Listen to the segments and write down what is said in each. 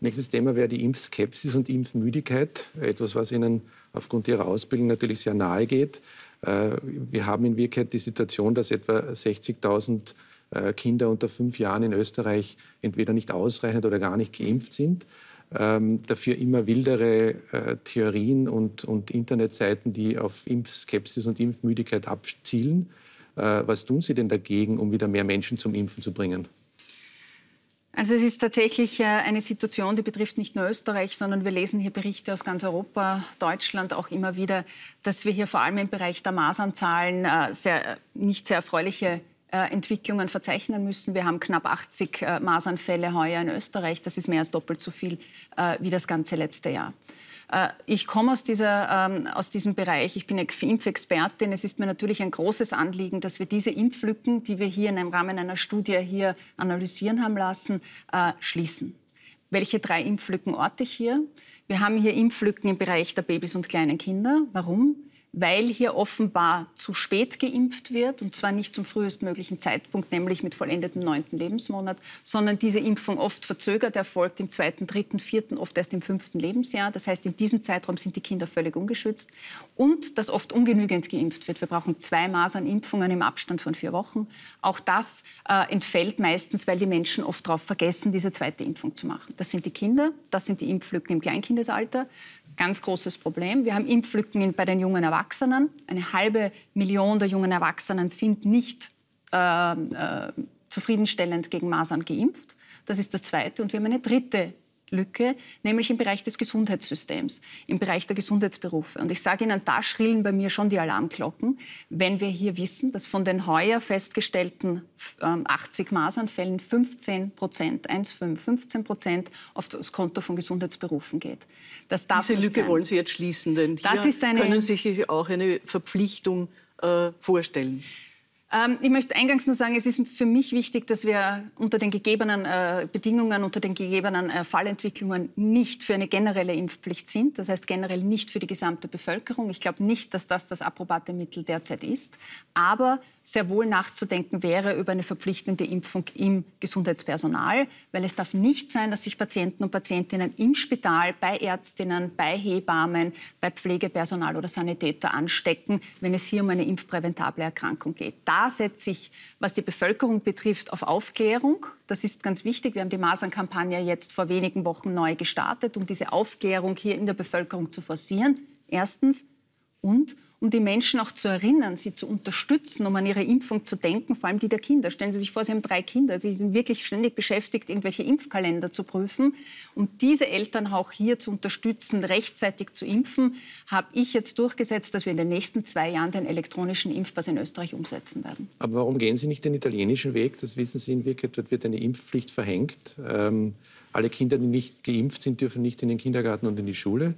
Nächstes Thema wäre die Impfskepsis und Impfmüdigkeit. Etwas, was Ihnen aufgrund Ihrer Ausbildung natürlich sehr nahe geht. Äh, wir haben in Wirklichkeit die Situation, dass etwa 60.000 äh, Kinder unter fünf Jahren in Österreich entweder nicht ausreichend oder gar nicht geimpft sind. Ähm, dafür immer wildere äh, Theorien und, und, Internetseiten, die auf Impfskepsis und Impfmüdigkeit abzielen. was tun Sie denn dagegen, um wieder mehr Menschen zum Impfen zu bringen? Also es ist tatsächlich äh, eine Situation, die betrifft nicht nur Österreich, sondern wir lesen hier Berichte aus ganz Europa, Deutschland auch immer wieder, dass wir hier vor allem im Bereich der Masernzahlen äh, sehr, nicht sehr erfreuliche äh, Entwicklungen verzeichnen müssen. Wir haben knapp 80 Masernfälle heuer in Österreich. Das ist mehr als doppelt so viel wie das ganze letzte Jahr. Äh, ich komme aus, dieser, ähm, aus diesem Bereich, ich bin Impfexpertin. Es ist mir natürlich ein großes Anliegen, dass wir diese Impflücken, die wir hier im Rahmen einer Studie hier analysieren haben lassen, äh, schließen. Welche drei Impflücken orte ich hier? Wir haben hier Impflücken im Bereich der Babys und kleinen Kinder. Warum? weil hier offenbar zu spät geimpft wird, und zwar nicht zum frühestmöglichen Zeitpunkt, nämlich mit vollendetem neunten Lebensmonat, sondern diese Impfung oft verzögert erfolgt, im zweiten, dritten, vierten, oft erst im fünften Lebensjahr. Das heißt, in diesem Zeitraum sind die Kinder völlig ungeschützt und dass oft ungenügend geimpft wird. Wir brauchen zwei Maß an Impfungen im Abstand von vier Wochen. Auch das äh, entfällt meistens, weil die Menschen oft darauf vergessen, diese zweite Impfung zu machen. Das sind die Kinder, das sind die Impflücken im Kleinkindesalter ganz großes Problem. Wir haben Impflücken bei den jungen Erwachsenen. Eine halbe Million der jungen Erwachsenen sind nicht äh, äh, zufriedenstellend gegen Masern geimpft. Das ist das Zweite. Und wir haben eine dritte Lücke, nämlich im Bereich des Gesundheitssystems, im Bereich der Gesundheitsberufe. Und ich sage Ihnen, da schrillen bei mir schon die Alarmglocken, wenn wir hier wissen, dass von den heuer festgestellten 80 ähm, Maßanfällen 15 Prozent, 1,5, Prozent auf das Konto von Gesundheitsberufen geht. Diese Lücke sein. wollen Sie jetzt schließen, denn hier das ist eine, können sich auch eine Verpflichtung äh, vorstellen. Ähm, ich möchte eingangs nur sagen, es ist für mich wichtig, dass wir unter den gegebenen äh, Bedingungen, unter den gegebenen äh, Fallentwicklungen nicht für eine generelle Impfpflicht sind. Das heißt generell nicht für die gesamte Bevölkerung. Ich glaube nicht, dass das das approbate Mittel derzeit ist. Aber sehr wohl nachzudenken wäre über eine verpflichtende Impfung im Gesundheitspersonal, weil es darf nicht sein, dass sich Patienten und Patientinnen im Spital bei Ärztinnen, bei Hebammen, bei Pflegepersonal oder Sanitäter anstecken, wenn es hier um eine impfpräventable Erkrankung geht. Da setze ich, was die Bevölkerung betrifft, auf Aufklärung. Das ist ganz wichtig. Wir haben die Masernkampagne jetzt vor wenigen Wochen neu gestartet, um diese Aufklärung hier in der Bevölkerung zu forcieren. Erstens und um die Menschen auch zu erinnern, sie zu unterstützen, um an ihre Impfung zu denken, vor allem die der Kinder. Stellen Sie sich vor, Sie haben drei Kinder, Sie sind wirklich ständig beschäftigt, irgendwelche Impfkalender zu prüfen. Um diese Eltern auch hier zu unterstützen, rechtzeitig zu impfen, habe ich jetzt durchgesetzt, dass wir in den nächsten zwei Jahren den elektronischen Impfpass in Österreich umsetzen werden. Aber warum gehen Sie nicht den italienischen Weg? Das wissen Sie in Wirklichkeit, dort wird eine Impfpflicht verhängt. Ähm, alle Kinder, die nicht geimpft sind, dürfen nicht in den Kindergarten und in die Schule.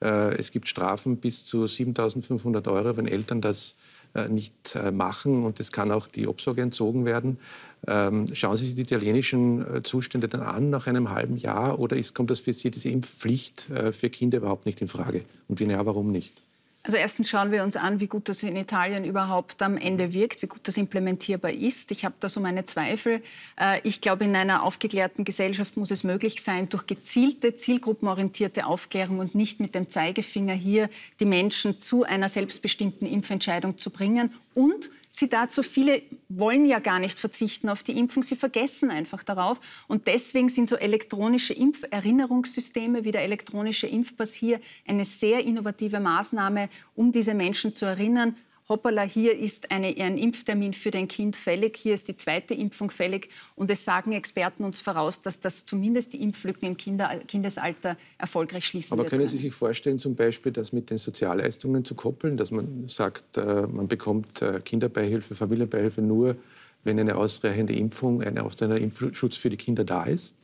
Äh, es gibt Strafen bis zu 7.500 Euro, wenn Eltern das äh, nicht äh, machen und es kann auch die Obsorge entzogen werden. Ähm, schauen Sie sich die italienischen Zustände dann an nach einem halben Jahr oder ist, kommt das für Sie diese Impfpflicht für Kinder überhaupt nicht in Frage? Und wenn ja, warum nicht? Also erstens schauen wir uns an, wie gut das in Italien überhaupt am Ende wirkt, wie gut das implementierbar ist. Ich habe da so meine Zweifel. Äh, ich glaube, in einer aufgeklärten Gesellschaft muss es möglich sein, durch gezielte, zielgruppenorientierte Aufklärung und nicht mit dem Zeigefinger hier die Menschen zu einer selbstbestimmten Impfentscheidung zu bringen und Sie dazu, viele wollen ja gar nicht verzichten auf die Impfung, sie vergessen einfach darauf. Und deswegen sind so elektronische Impferinnerungssysteme wie der elektronische Impfpass hier eine sehr innovative Maßnahme, um diese Menschen zu erinnern, hoppala, hier ist eine, ein Impftermin für dein Kind fällig, hier ist die zweite Impfung fällig. Und es sagen Experten uns voraus, dass das zumindest die Impflücken im Kinder, Kindesalter erfolgreich schließen Aber wird. Aber können Sie sich vorstellen, zum Beispiel das mit den Sozialleistungen zu koppeln, dass man sagt, äh, man bekommt äh, Kinderbeihilfe, Familienbeihilfe nur, wenn eine ausreichende Impfung, ein ausreichender Impfschutz für die Kinder da ist?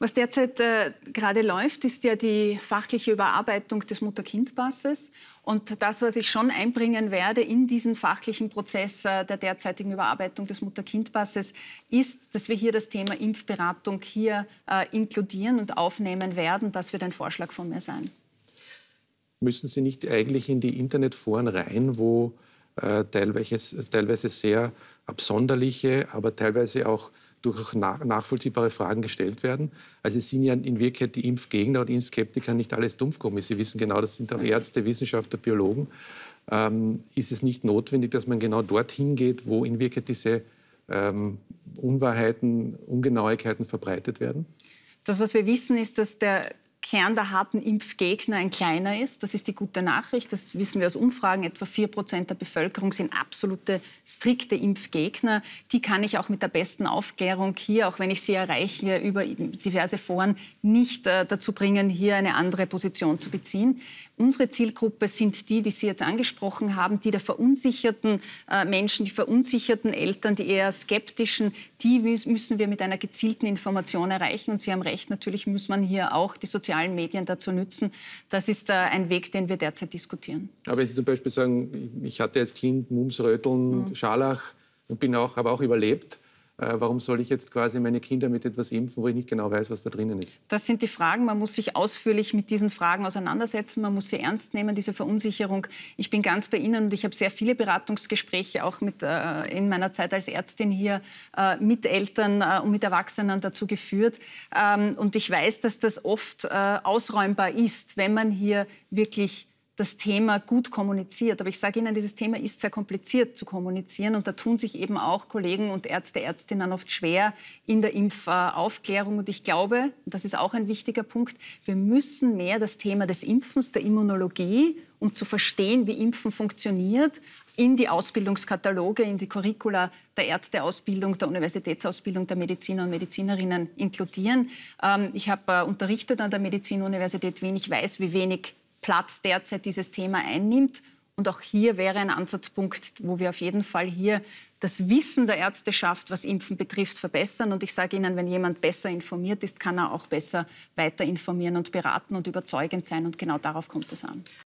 Was derzeit äh, gerade läuft, ist ja die fachliche Überarbeitung des Mutter-Kind-Passes. Und das, was ich schon einbringen werde in diesen fachlichen Prozess äh, der derzeitigen Überarbeitung des Mutter-Kind-Passes, ist, dass wir hier das Thema Impfberatung hier äh, inkludieren und aufnehmen werden. Das wird ein Vorschlag von mir sein. Müssen Sie nicht eigentlich in die Internetforen rein, wo äh, teilweise, teilweise sehr absonderliche, aber teilweise auch durch nachvollziehbare Fragen gestellt werden. Also es sind ja in Wirklichkeit die Impfgegner und Impfskeptiker nicht alles Dumpfgummi. Sie wissen genau, das sind auch Ärzte, Wissenschaftler, Biologen. Ähm, ist es nicht notwendig, dass man genau dorthin geht, wo in Wirklichkeit diese ähm, Unwahrheiten, Ungenauigkeiten verbreitet werden? Das, was wir wissen, ist, dass der Kern der harten Impfgegner ein kleiner ist. Das ist die gute Nachricht. Das wissen wir aus Umfragen. Etwa 4 Prozent der Bevölkerung sind absolute, strikte Impfgegner. Die kann ich auch mit der besten Aufklärung hier, auch wenn ich sie erreiche, über diverse Foren nicht äh, dazu bringen, hier eine andere Position zu beziehen. Unsere Zielgruppe sind die, die Sie jetzt angesprochen haben, die der verunsicherten äh, Menschen, die verunsicherten Eltern, die eher skeptischen, die müssen wir mit einer gezielten Information erreichen. Und Sie haben recht, natürlich muss man hier auch die sozialen sozialen Medien dazu nützen. Das ist äh, ein Weg, den wir derzeit diskutieren. Aber wenn Sie zum Beispiel sagen, ich hatte als Kind Mumsröteln, mhm. Scharlach und bin auch, habe auch überlebt, äh, warum soll ich jetzt quasi meine Kinder mit etwas impfen, wo ich nicht genau weiß, was da drinnen ist? Das sind die Fragen. Man muss sich ausführlich mit diesen Fragen auseinandersetzen. Man muss sie ernst nehmen, diese Verunsicherung. Ich bin ganz bei Ihnen und ich habe sehr viele Beratungsgespräche auch mit, äh, in meiner Zeit als Ärztin hier äh, mit Eltern äh, und mit Erwachsenen dazu geführt. Ähm, und ich weiß, dass das oft äh, ausräumbar ist, wenn man hier wirklich das Thema gut kommuniziert. Aber ich sage Ihnen, dieses Thema ist sehr kompliziert zu kommunizieren und da tun sich eben auch Kollegen und Ärzte, Ärztinnen oft schwer in der Impfaufklärung. Und ich glaube, das ist auch ein wichtiger Punkt, wir müssen mehr das Thema des Impfens, der Immunologie, um zu verstehen, wie Impfen funktioniert, in die Ausbildungskataloge, in die Curricula der Ärzteausbildung, der Universitätsausbildung der Mediziner und Medizinerinnen inkludieren. Ähm, ich habe äh, unterrichtet an der Medizinuniversität Wien. Ich weiß, wie wenig Platz derzeit dieses Thema einnimmt. Und auch hier wäre ein Ansatzpunkt, wo wir auf jeden Fall hier das Wissen der Ärzteschaft, was Impfen betrifft, verbessern. Und ich sage Ihnen, wenn jemand besser informiert ist, kann er auch besser weiter informieren und beraten und überzeugend sein. Und genau darauf kommt es an.